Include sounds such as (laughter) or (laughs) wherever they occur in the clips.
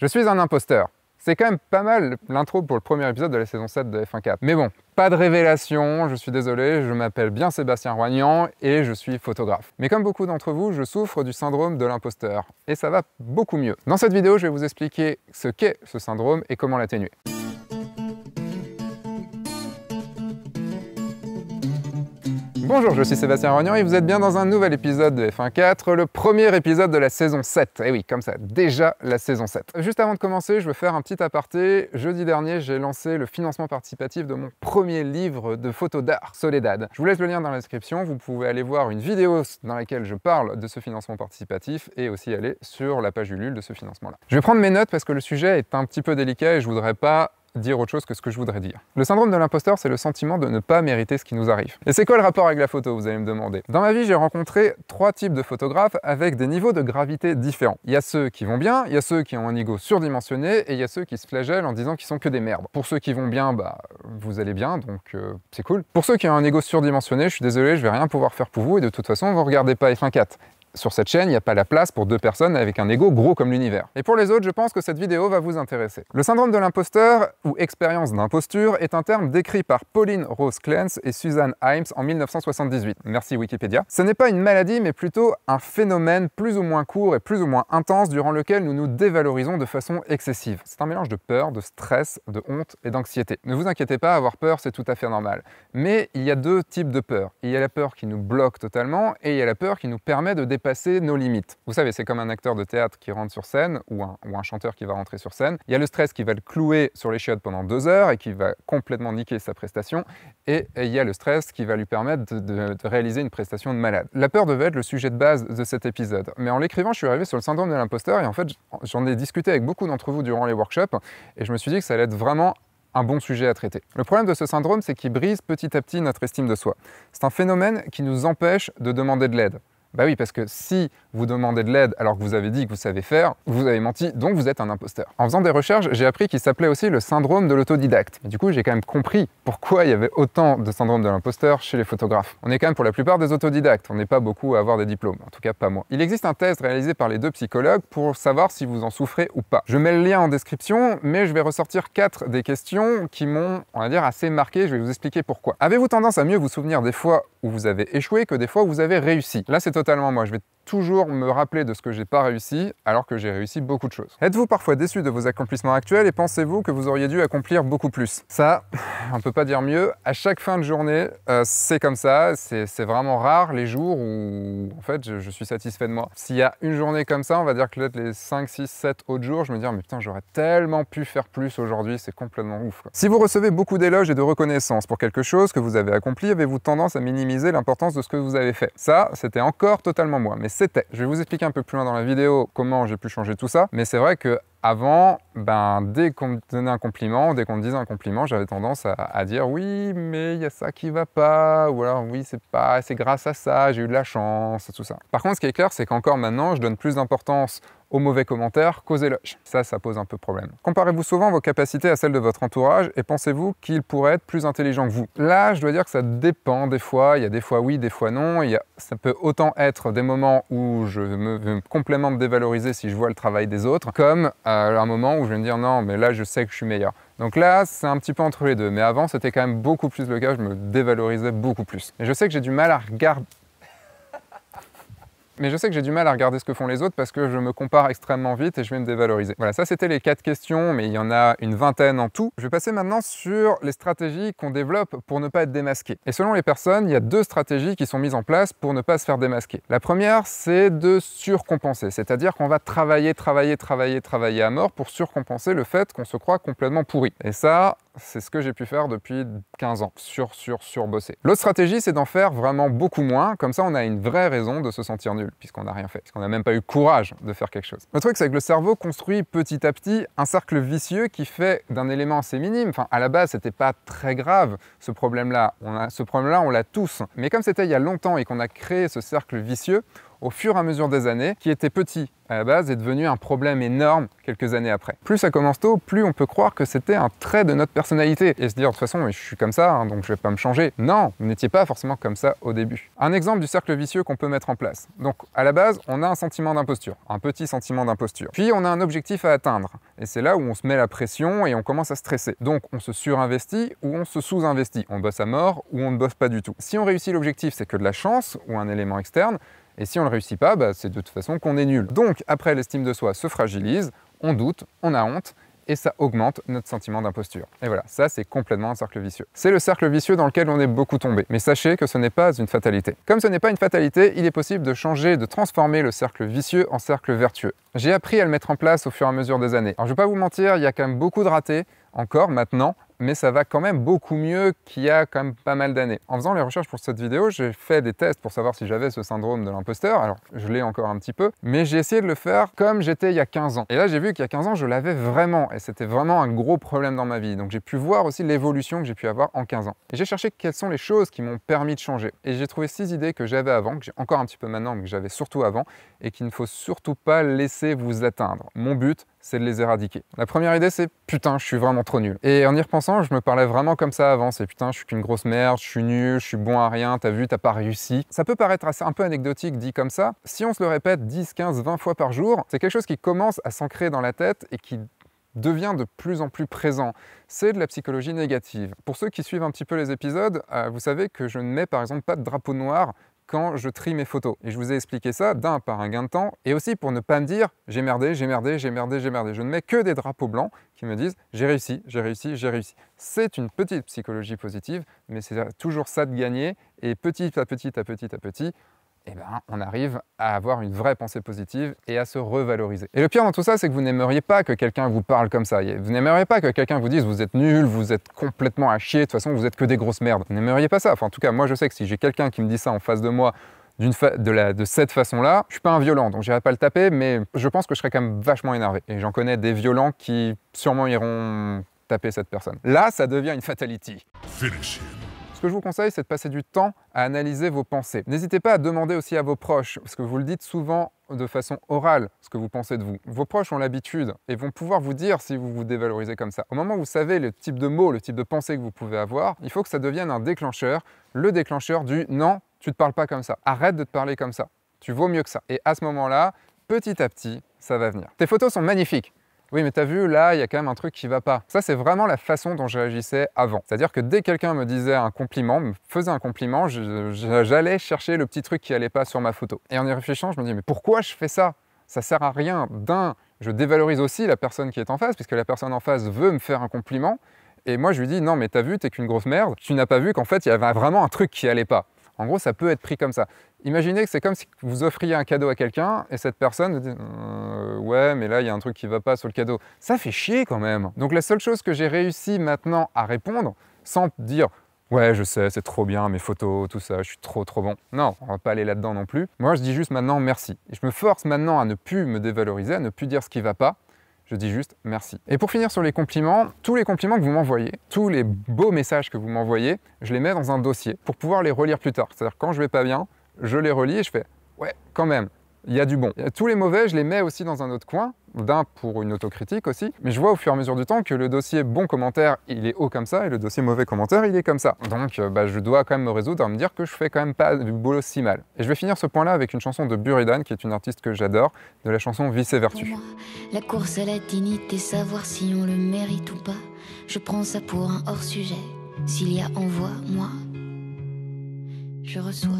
Je suis un imposteur. C'est quand même pas mal l'intro pour le premier épisode de la saison 7 de f 14 Mais bon, pas de révélation, je suis désolé, je m'appelle bien Sébastien Roignan et je suis photographe. Mais comme beaucoup d'entre vous, je souffre du syndrome de l'imposteur et ça va beaucoup mieux. Dans cette vidéo, je vais vous expliquer ce qu'est ce syndrome et comment l'atténuer. Bonjour, je suis Sébastien Rognon et vous êtes bien dans un nouvel épisode de F1.4, le premier épisode de la saison 7. Et eh oui, comme ça, déjà la saison 7. Juste avant de commencer, je veux faire un petit aparté. Jeudi dernier, j'ai lancé le financement participatif de mon premier livre de photos d'art, Soledad. Je vous laisse le lien dans la description, vous pouvez aller voir une vidéo dans laquelle je parle de ce financement participatif et aussi aller sur la page Ulule de ce financement-là. Je vais prendre mes notes parce que le sujet est un petit peu délicat et je voudrais pas dire autre chose que ce que je voudrais dire. Le syndrome de l'imposteur, c'est le sentiment de ne pas mériter ce qui nous arrive. Et c'est quoi le rapport avec la photo, vous allez me demander Dans ma vie, j'ai rencontré trois types de photographes avec des niveaux de gravité différents. Il y a ceux qui vont bien, il y a ceux qui ont un ego surdimensionné, et il y a ceux qui se flagellent en disant qu'ils sont que des merdes. Pour ceux qui vont bien, bah, vous allez bien, donc euh, c'est cool. Pour ceux qui ont un ego surdimensionné, je suis désolé, je vais rien pouvoir faire pour vous, et de toute façon, vous regardez pas F1.4 sur cette chaîne, il n'y a pas la place pour deux personnes avec un ego gros comme l'univers. Et pour les autres, je pense que cette vidéo va vous intéresser. Le syndrome de l'imposteur, ou expérience d'imposture, est un terme décrit par Pauline Rose Clance et Suzanne Himes en 1978. Merci Wikipédia. Ce n'est pas une maladie, mais plutôt un phénomène plus ou moins court et plus ou moins intense durant lequel nous nous dévalorisons de façon excessive. C'est un mélange de peur, de stress, de honte et d'anxiété. Ne vous inquiétez pas, avoir peur, c'est tout à fait normal. Mais il y a deux types de peur. Il y a la peur qui nous bloque totalement et il y a la peur qui nous permet de passer nos limites. Vous savez, c'est comme un acteur de théâtre qui rentre sur scène ou un, chanteur qui va rentrer sur scène. Il y a le stress qui va le clouer sur les chiottes pendant deux heures et qui va complètement niquer sa prestation. Et, il y a le stress qui va lui permettre de, de réaliser une prestation de malade. La peur devait être le sujet de base de cet épisode. Mais en l'écrivant, je suis arrivé sur le syndrome de l'imposteur et en fait, j'en ai discuté avec beaucoup d'entre vous durant les workshops et je me suis dit que ça allait être vraiment un bon sujet à traiter. Le problème de ce syndrome, c'est qu'il brise petit à petit notre estime de soi. C'est un phénomène qui nous empêche de demander de l'aide. Bah oui, parce que si vous demandez de l'aide alors que vous avez dit que vous savez faire, vous avez menti, donc vous êtes un imposteur. En faisant des recherches, j'ai appris qu'il s'appelait aussi le syndrome de l'autodidacte. Du coup, j'ai quand même compris pourquoi il y avait autant de syndrome de l'imposteur chez les photographes. On est quand même pour la plupart des autodidactes, on n'est pas beaucoup à avoir des diplômes, en tout cas pas moi. Il existe un test réalisé par les deux psychologues pour savoir si vous en souffrez ou pas. Je mets le lien en description, mais je vais ressortir quatre des questions qui m'ont, on va dire, assez marqué, je vais vous expliquer pourquoi. Avez-vous tendance à mieux vous souvenir des fois où vous avez échoué que des fois où vous avez réussi Là, c'est totalement moi. Je vais toujours me rappeler de ce que j'ai pas réussi alors que j'ai réussi beaucoup de choses. Êtes-vous parfois déçu de vos accomplissements actuels et pensez-vous que vous auriez dû accomplir beaucoup plus Ça, (laughs) on peut pas dire mieux. À chaque fin de journée, euh, c'est comme ça. C'est vraiment rare les jours où en fait je, suis satisfait de moi. S'il y a une journée comme ça, on va dire que les 5, 6, 7 autres jours, je me dis ah, mais putain j'aurais tellement pu faire plus aujourd'hui, c'est complètement ouf. Si vous recevez beaucoup d'éloges et de reconnaissance pour quelque chose que vous avez accompli, avez-vous tendance à minimiser l'importance de ce que vous avez fait Ça, c'était encore totalement moi. Mais c'était. Je vais vous expliquer un peu plus loin dans la vidéo comment j'ai pu changer tout ça, mais c'est vrai que avant, ben, dès qu'on me donnait un compliment, dès qu'on me disait un compliment, j'avais tendance à, dire oui, mais il y a ça qui va pas, ou alors oui, c'est pas, c'est grâce à ça, j'ai eu de la chance, tout ça. Par contre, ce qui est clair, c'est qu'encore maintenant, je donne plus d'importance aux mauvais commentaires qu'aux éloges. Ça, ça pose un peu problème. Comparez-vous souvent vos capacités à celles de votre entourage et pensez-vous qu'ils pourraient être plus intelligents que vous Là, je dois dire que ça dépend des fois. Il y a des fois oui, des fois non. Ça peut autant être des moments où je me, complètement dévaloriser si je vois le travail des autres, comme euh, un moment où où je vais me dire non, mais là je sais que je suis meilleur. Donc là, c'est un petit peu entre les deux. Mais avant, c'était quand même beaucoup plus le cas, je me dévalorisais beaucoup plus. Et je sais que j'ai du mal à, regarder mais je sais que j'ai du mal à regarder ce que font les autres parce que je me compare extrêmement vite et je vais me dévaloriser. Voilà, ça c'était les quatre questions, mais il y en a une vingtaine en tout. Je vais passer maintenant sur les stratégies qu'on développe pour ne pas être démasqué. Et selon les personnes, il y a deux stratégies qui sont mises en place pour ne pas se faire démasquer. La première, c'est de surcompenser, c'est-à-dire qu'on va travailler, travailler, travailler, travailler à mort pour surcompenser le fait qu'on se croit complètement pourri. Et ça, c'est ce que j'ai pu faire depuis 15 ans, sur, sur, sur bosser. L'autre stratégie, c'est d'en faire vraiment beaucoup moins, comme ça on a une vraie raison de se sentir nul, puisqu'on n'a rien fait, puisqu'on n'a même pas eu courage de faire quelque chose. Le truc, c'est que le cerveau construit petit à petit un cercle vicieux qui fait d'un élément assez minime, enfin à la base n'était pas très grave ce problème-là, on ce problème-là on l'a tous, mais comme c'était il y a longtemps et qu'on a créé ce cercle vicieux, au fur et à mesure des années, qui était petit à la base est devenu un problème énorme quelques années après. Plus ça commence tôt, plus on peut croire que c'était un trait de notre personnalité et se dire de toute façon je suis comme ça, hein, donc je vais pas me changer. Non, vous n'étiez pas forcément comme ça au début. Un exemple du cercle vicieux qu'on peut mettre en place. Donc à la base, on a un sentiment d'imposture, un petit sentiment d'imposture. Puis on a un objectif à atteindre et c'est là où on se met la pression et on commence à stresser. Donc on se surinvestit ou on se sous-investit, on bosse à mort ou on ne bosse pas du tout. Si on réussit l'objectif, c'est que de la chance ou un élément externe. Et si on ne le réussit pas, bah, c'est de toute façon qu'on est nul. Donc après, l'estime de soi se fragilise, on doute, on a honte, et ça augmente notre sentiment d'imposture. Et voilà, ça c'est complètement un cercle vicieux. C'est le cercle vicieux dans lequel on est beaucoup tombé, mais sachez que ce n'est pas une fatalité. Comme ce n'est pas une fatalité, il est possible de changer, de transformer le cercle vicieux en cercle vertueux. J'ai appris à le mettre en place au fur et à mesure des années. Alors je vais pas vous mentir, il y a quand même beaucoup de ratés, encore maintenant, mais ça va quand même beaucoup mieux qu'il y a quand même pas mal d'années. En faisant les recherches pour cette vidéo, j'ai fait des tests pour savoir si j'avais ce syndrome de l'imposteur. Alors, je l'ai encore un petit peu, mais j'ai essayé de le faire comme j'étais il y a 15 ans. Et là, j'ai vu qu'il y a 15 ans, je l'avais vraiment, et c'était vraiment un gros problème dans ma vie. Donc, j'ai pu voir aussi l'évolution que j'ai pu avoir en 15 ans. Et j'ai cherché quelles sont les choses qui m'ont permis de changer. Et j'ai trouvé six idées que j'avais avant, que j'ai encore un petit peu maintenant, mais que j'avais surtout avant, et qu'il ne faut surtout pas laisser vous atteindre. Mon but, c'est de les éradiquer. La première idée, c'est putain, je suis vraiment trop nul. Et en y repensant, je me parlais vraiment comme ça avant, c'est putain, je suis qu'une grosse merde, je suis nul, je suis bon à rien, t'as vu, t'as pas réussi. Ça peut paraître assez un peu anecdotique dit comme ça. Si on se le répète 10, 15, 20 fois par jour, c'est quelque chose qui commence à s'ancrer dans la tête et qui devient de plus en plus présent. C'est de la psychologie négative. Pour ceux qui suivent un petit peu les épisodes, euh, vous savez que je ne mets par exemple pas de drapeau noir quand je trie mes photos. Et je vous ai expliqué ça, d'un, par un gain de temps, et aussi pour ne pas me dire « j'ai merdé, j'ai merdé, j'ai merdé, j'ai merdé ». Je ne mets que des drapeaux blancs qui me disent « j'ai réussi, j'ai réussi, j'ai réussi ». C'est une petite psychologie positive, mais c'est toujours ça de gagner, et petit à petit à petit à petit, eh ben, on arrive à avoir une vraie pensée positive et à se revaloriser. Et le pire dans tout ça, c'est que vous n'aimeriez pas que quelqu'un vous parle comme ça. Vous n'aimeriez pas que quelqu'un vous dise vous êtes nul, vous êtes complètement à chier, de toute façon vous êtes que des grosses merdes. Vous n'aimeriez pas ça. Enfin, en tout cas, moi je sais que si j'ai quelqu'un qui me dit ça en face de moi, de, de, cette façon-là. Je suis pas un violent, donc j'irai pas le taper, mais je pense que je serais quand même vachement énervé. Et j'en connais des violents qui sûrement iront taper cette personne. Là, ça devient une fatality. Finish ce que je vous conseille, c'est de passer du temps à analyser vos pensées. N'hésitez pas à demander aussi à vos proches, parce que vous le dites souvent de façon orale ce que vous pensez de vous. Vos proches ont l'habitude et vont pouvoir vous dire si vous vous dévalorisez comme ça. Au moment où vous savez le type de mots, le type de pensée que vous pouvez avoir, il faut que ça devienne un déclencheur, le déclencheur du non, tu ne te parles pas comme ça, arrête de te parler comme ça, tu vaux mieux que ça. Et à ce moment-là, petit à petit, ça va venir. Tes photos sont magnifiques. Oui, mais t'as vu, là, il y a quand même un truc qui va pas. Ça, c'est vraiment la façon dont je réagissais avant. C'est-à-dire que dès que quelqu'un me disait un compliment, me faisait un compliment, j'allais chercher le petit truc qui allait pas sur ma photo. Et en y réfléchissant, je me dis, mais pourquoi je fais ça Ça sert à rien. D'un, je dévalorise aussi la personne qui est en face, puisque la personne en face veut me faire un compliment. Et moi, je lui dis, non, mais t'as vu, t'es qu'une grosse merde. Tu n'as pas vu qu'en fait, il y avait vraiment un truc qui allait pas. En gros, ça peut être pris comme ça. Imaginez que c'est comme si vous offriez un cadeau à quelqu'un et cette personne dit euh, Ouais, mais là, il y a un truc qui ne va pas sur le cadeau. Ça fait chier quand même. Donc, la seule chose que j'ai réussi maintenant à répondre, sans dire Ouais, je sais, c'est trop bien, mes photos, tout ça, je suis trop trop bon. Non, on ne va pas aller là-dedans non plus. Moi, je dis juste maintenant merci. Et je me force maintenant à ne plus me dévaloriser, à ne plus dire ce qui ne va pas, je dis juste merci. Et pour finir sur les compliments, tous les compliments que vous m'envoyez, tous les beaux messages que vous m'envoyez, je les mets dans un dossier pour pouvoir les relire plus tard. C'est-à-dire quand je vais pas bien, je les relis et je fais ouais, quand même, il y a du bon. Tous les mauvais, je les mets aussi dans un autre coin, d'un pour une autocritique aussi, mais je vois au fur et à mesure du temps que le dossier bon commentaire, il est haut comme ça, et le dossier mauvais commentaire, il est comme ça. Donc euh, bah, je dois quand même me résoudre à me dire que je fais quand même pas du boulot si mal. Et je vais finir ce point-là avec une chanson de Buridan, qui est une artiste que j'adore, de la chanson Vice et Vertu. la course à la dignité, savoir si on le mérite ou pas, je prends ça pour un hors-sujet. S'il y a envoi, moi, je reçois.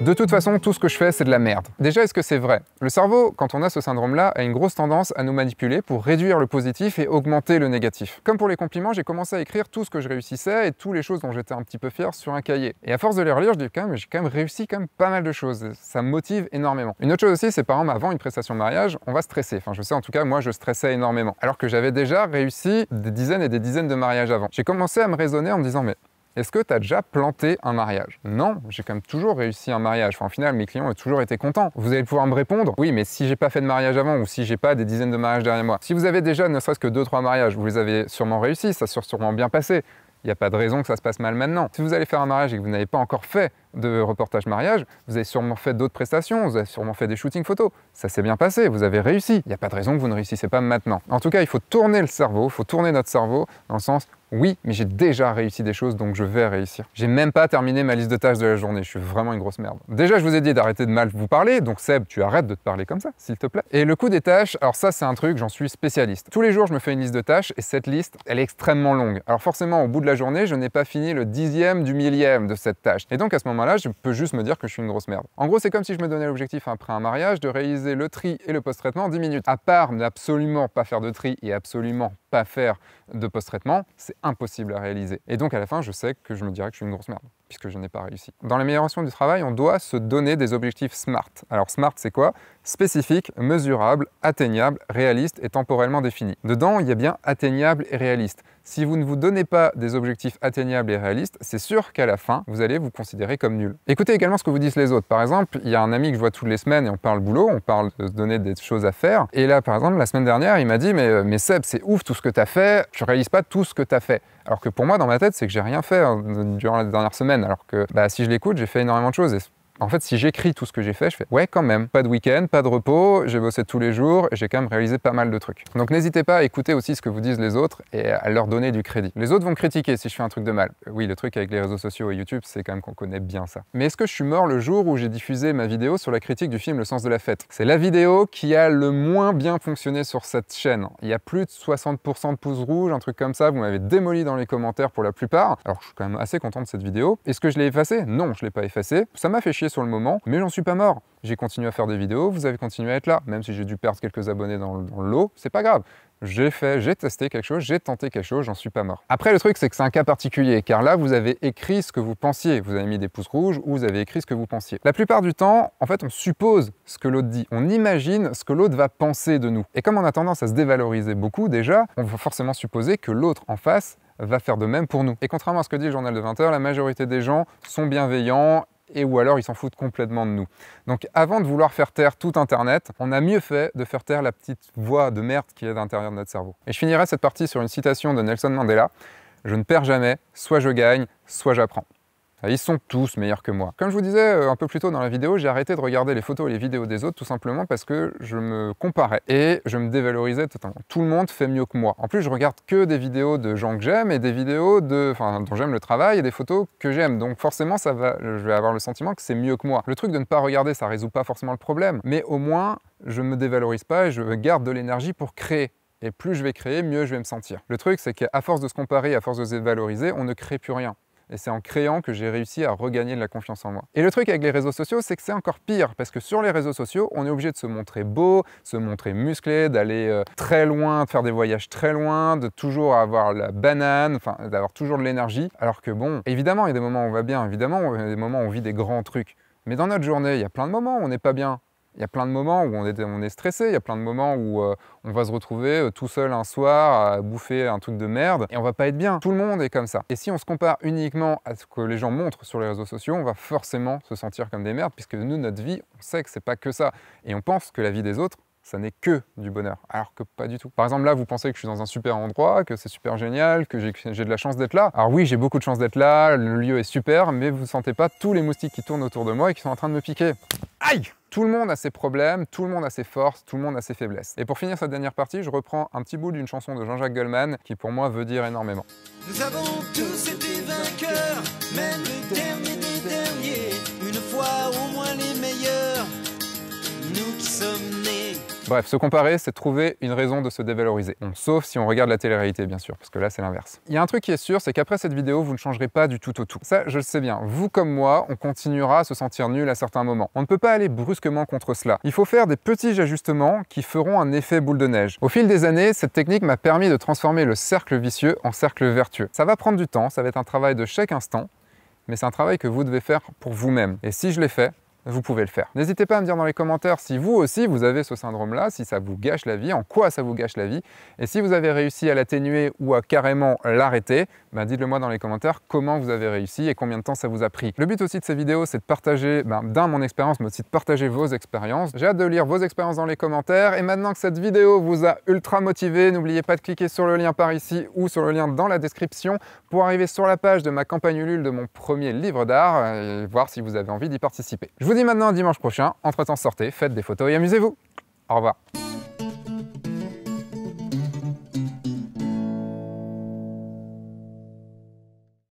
De toute façon, tout ce que je fais, c'est de la merde. Déjà, est-ce que c'est vrai Le cerveau, quand on a ce syndrome-là, a une grosse tendance à nous manipuler pour réduire le positif et augmenter le négatif. Comme pour les compliments, j'ai commencé à écrire tout ce que je réussissais et toutes les choses dont j'étais un petit peu fier sur un cahier. Et à force de les relire, je dis quand même, j'ai quand même réussi quand même pas mal de choses. Ça me motive énormément. Une autre chose aussi, c'est par exemple avant une prestation de mariage, on va stresser. Enfin, je sais en tout cas, moi, je stressais énormément. Alors que j'avais déjà réussi des dizaines et des dizaines de mariages avant. J'ai commencé à me raisonner en me disant, mais est-ce que tu as déjà planté un mariage Non, j'ai quand même toujours réussi un mariage. Enfin, au final, mes clients ont toujours été contents. Vous allez pouvoir me répondre Oui, mais si j'ai pas fait de mariage avant ou si j'ai pas des dizaines de mariages derrière moi. Si vous avez déjà ne serait-ce que 2-3 mariages, vous les avez sûrement réussi, ça s'est sûrement bien passé. Il n'y a pas de raison que ça se passe mal maintenant. Si vous allez faire un mariage et que vous n'avez pas encore fait de reportage mariage, vous avez sûrement fait d'autres prestations, vous avez sûrement fait des shootings photos. Ça s'est bien passé, vous avez réussi. Il n'y a pas de raison que vous ne réussissez pas maintenant. En tout cas, il faut tourner le cerveau, il faut tourner notre cerveau dans le sens oui, mais j'ai déjà réussi des choses, donc je vais réussir. J'ai même pas terminé ma liste de tâches de la journée, je suis vraiment une grosse merde. Déjà, je vous ai dit d'arrêter de mal vous parler, donc Seb, tu arrêtes de te parler comme ça, s'il te plaît. Et le coup des tâches, alors ça, c'est un truc, j'en suis spécialiste. Tous les jours, je me fais une liste de tâches, et cette liste, elle est extrêmement longue. Alors forcément, au bout de la journée, je n'ai pas fini le dixième du millième de cette tâche. Et donc, à ce moment-là, je peux juste me dire que je suis une grosse merde. En gros, c'est comme si je me donnais l'objectif après un mariage de réaliser le tri et le post-traitement en 10 minutes. À part n'absolument pas faire de tri et absolument pas faire de post-traitement, c'est impossible à réaliser. Et donc à la fin, je sais que je me dirais que je suis une grosse merde, puisque je n'ai pas réussi. Dans l'amélioration du travail, on doit se donner des objectifs SMART. Alors SMART, c'est quoi spécifique, mesurable, atteignable, réaliste et temporellement défini. Dedans, il y a bien atteignable et réaliste. Si vous ne vous donnez pas des objectifs atteignables et réalistes, c'est sûr qu'à la fin, vous allez vous considérer comme nul. Écoutez également ce que vous disent les autres. Par exemple, il y a un ami que je vois toutes les semaines et on parle boulot, on parle de se donner des choses à faire. Et là, par exemple, la semaine dernière, il m'a dit Mais, euh, Seb, c'est ouf tout ce que tu as fait, tu réalises pas tout ce que tu as fait. Alors que pour moi, dans ma tête, c'est que j'ai rien fait hein, durant la dernière semaine. Alors que bah, si je l'écoute, j'ai fait énormément de choses. Et en fait, si j'écris tout ce que j'ai fait, je fais ouais, quand même. Pas de week-end, pas de repos, j'ai bossé tous les jours et j'ai quand même réalisé pas mal de trucs. Donc n'hésitez pas à écouter aussi ce que vous disent les autres et à leur donner du crédit. Les autres vont critiquer si je fais un truc de mal. Euh, oui, le truc avec les réseaux sociaux et YouTube, c'est quand même qu'on connaît bien ça. Mais est-ce que je suis mort le jour où j'ai diffusé ma vidéo sur la critique du film Le sens de la fête C'est la vidéo qui a le moins bien fonctionné sur cette chaîne. Il y a plus de 60% de pouces rouges, un truc comme ça. Vous m'avez démoli dans les commentaires pour la plupart. Alors je suis quand même assez content de cette vidéo. Est-ce que je l'ai effacée Non, je l'ai pas effacée. Ça m'a fait chier sur le moment, mais j'en suis pas mort. J'ai continué à faire des vidéos, vous avez continué à être là, même si j'ai dû perdre quelques abonnés dans le, lot, c'est pas grave. J'ai fait, j'ai testé quelque chose, j'ai tenté quelque chose, j'en suis pas mort. Après, le truc, c'est que c'est un cas particulier, car là, vous avez écrit ce que vous pensiez. Vous avez mis des pouces rouges ou vous avez écrit ce que vous pensiez. La plupart du temps, en fait, on suppose ce que l'autre dit. On imagine ce que l'autre va penser de nous. Et comme on a tendance à se dévaloriser beaucoup déjà, on va forcément supposer que l'autre en face va faire de même pour nous. Et contrairement à ce que dit le journal de 20 h la majorité des gens sont bienveillants et ou alors ils s'en foutent complètement de nous. Donc avant de vouloir faire taire tout Internet, on a mieux fait de faire taire la petite voix de merde qui est à l'intérieur de notre cerveau. Et je finirai cette partie sur une citation de Nelson Mandela. Je ne perds jamais, soit je gagne, soit j'apprends. Ah, ils sont tous meilleurs que moi. Comme je vous disais euh, un peu plus tôt dans la vidéo, j'ai arrêté de regarder les photos et les vidéos des autres tout simplement parce que je me comparais et je me dévalorisais totalement. Tout le monde fait mieux que moi. En plus, je regarde que des vidéos de gens que j'aime et des vidéos de, enfin, dont j'aime le travail et des photos que j'aime. Donc forcément, ça va, je vais avoir le sentiment que c'est mieux que moi. Le truc de ne pas regarder, ça résout pas forcément le problème, mais au moins, je ne me dévalorise pas et je garde de l'énergie pour créer. Et plus je vais créer, mieux je vais me sentir. Le truc, c'est qu'à force de se comparer, à force de se dévaloriser, on ne crée plus rien. Et c'est en créant que j'ai réussi à regagner de la confiance en moi. Et le truc avec les réseaux sociaux, c'est que c'est encore pire, parce que sur les réseaux sociaux, on est obligé de se montrer beau, se montrer musclé, d'aller euh, très loin, de faire des voyages très loin, de toujours avoir la banane, enfin d'avoir toujours de l'énergie. Alors que bon, évidemment, il y a des moments où on va bien, évidemment, il y a des moments où on vit des grands trucs. Mais dans notre journée, il y a plein de moments où on n'est pas bien il y a plein de moments où on est, stressé, il y a plein de moments où euh, on va se retrouver euh, tout seul un soir à bouffer un truc de merde et on va pas être bien. Tout le monde est comme ça. Et si on se compare uniquement à ce que les gens montrent sur les réseaux sociaux, on va forcément se sentir comme des merdes puisque nous, notre vie, on sait que c'est pas que ça. Et on pense que la vie des autres, ça n'est que du bonheur, alors que pas du tout. Par exemple, là, vous pensez que je suis dans un super endroit, que c'est super génial, que j'ai de la chance d'être là. Alors oui, j'ai beaucoup de chance d'être là, le lieu est super, mais vous ne sentez pas tous les moustiques qui tournent autour de moi et qui sont en train de me piquer. Aïe tout le monde a ses problèmes, tout le monde a ses forces, tout le monde a ses faiblesses. Et pour finir cette dernière partie, je reprends un petit bout d'une chanson de Jean-Jacques Goldman qui pour moi veut dire énormément. Nous avons tous été vainqueurs, même le Bref, se comparer, c'est trouver une raison de se dévaloriser. sauf si on regarde la télé-réalité, bien sûr, parce que là, c'est l'inverse. Il y a un truc qui est sûr, c'est qu'après cette vidéo, vous ne changerez pas du tout au tout. Ça, je le sais bien. Vous comme moi, on continuera à se sentir nul à certains moments. On ne peut pas aller brusquement contre cela. Il faut faire des petits ajustements qui feront un effet boule de neige. Au fil des années, cette technique m'a permis de transformer le cercle vicieux en cercle vertueux. Ça va prendre du temps, ça va être un travail de chaque instant, mais c'est un travail que vous devez faire pour vous-même. Et si je l'ai fait, vous pouvez le faire. N'hésitez pas à me dire dans les commentaires si vous aussi vous avez ce syndrome-là, si ça vous gâche la vie, en quoi ça vous gâche la vie, et si vous avez réussi à l'atténuer ou à carrément l'arrêter, ben dites-le moi dans les commentaires comment vous avez réussi et combien de temps ça vous a pris. Le but aussi de ces vidéos, c'est de partager, ben, d'un, mon expérience, mais aussi de partager vos expériences. J'ai hâte de lire vos expériences dans les commentaires, et maintenant que cette vidéo vous a ultra motivé, n'oubliez pas de cliquer sur le lien par ici ou sur le lien dans la description pour arriver sur la page de ma campagne Ulule de mon premier livre d'art et voir si vous avez envie d'y participer vous dis maintenant à dimanche prochain. Entre-temps, sortez, faites des photos et amusez-vous. Au revoir.